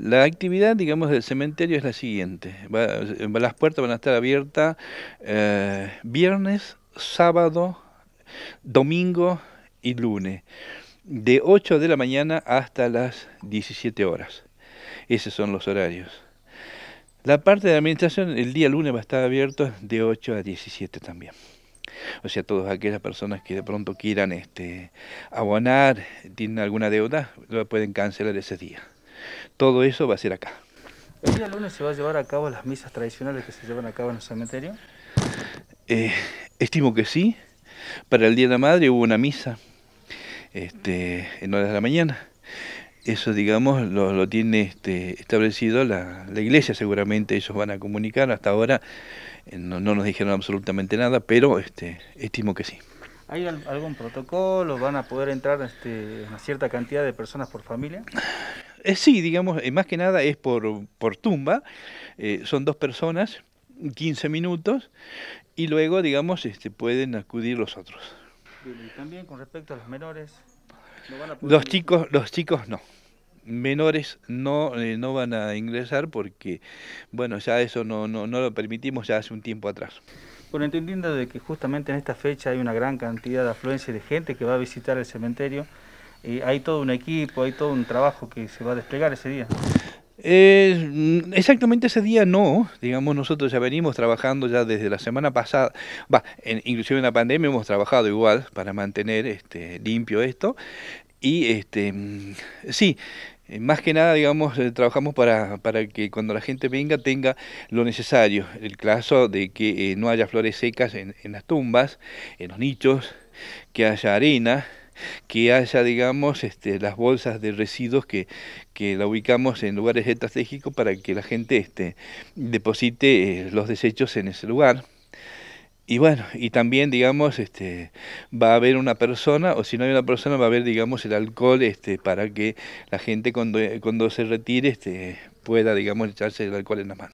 La actividad, digamos, del cementerio es la siguiente. las puertas van a estar abiertas eh, viernes, sábado, domingo y lunes, de 8 de la mañana hasta las 17 horas. Esos son los horarios. La parte de administración el día lunes va a estar abierto de 8 a 17 también. O sea, todas aquellas personas que de pronto quieran este, abonar, tienen alguna deuda, lo pueden cancelar ese día todo eso va a ser acá. ¿El día lunes se va a llevar a cabo las misas tradicionales que se llevan a cabo en el cementerio? Eh, estimo que sí. Para el Día de la Madre hubo una misa este, en horas de la mañana. Eso, digamos, lo, tiene este, establecido la, iglesia, seguramente ellos van a comunicar. Hasta ahora eh, no, nos dijeron absolutamente nada, pero este, estimo que sí. ¿Hay algún protocolo? ¿Van a poder entrar este, una cierta cantidad de personas por familia? Eh, sí, digamos, eh, más que nada es por, por tumba. Eh, son dos personas, 15 minutos, y luego, digamos, este, pueden acudir los otros. y también con respecto a los menores. los chicos, los chicos no. Menores no, no van a ingresar porque, bueno, ya eso no, no lo permitimos ya hace un tiempo atrás. Bueno, entendiendo de que justamente en esta fecha hay una gran cantidad de afluencia de gente que va a visitar el cementerio, hay todo un equipo, hay todo un trabajo que se va a desplegar ese día. Eh, exactamente ese día no, digamos nosotros ya venimos trabajando ya desde la semana pasada, va, en, inclusive en la pandemia hemos trabajado igual para mantener este, limpio esto y este mm, sí, eh, más que nada, digamos, eh, trabajamos para, para, que cuando la gente venga tenga lo necesario. El caso de que no haya flores secas en, en, las tumbas, en los nichos, que haya arena, que haya, digamos, este, las bolsas de residuos que, la ubicamos en lugares estratégicos para que la gente este, deposite eh, los desechos en ese lugar. Y bueno, y también, digamos, este, va a haber una persona, o si no hay una persona, va a haber, digamos, el alcohol este, para que la gente cuando, cuando se retire este, pueda, digamos, echarse el alcohol en la mano.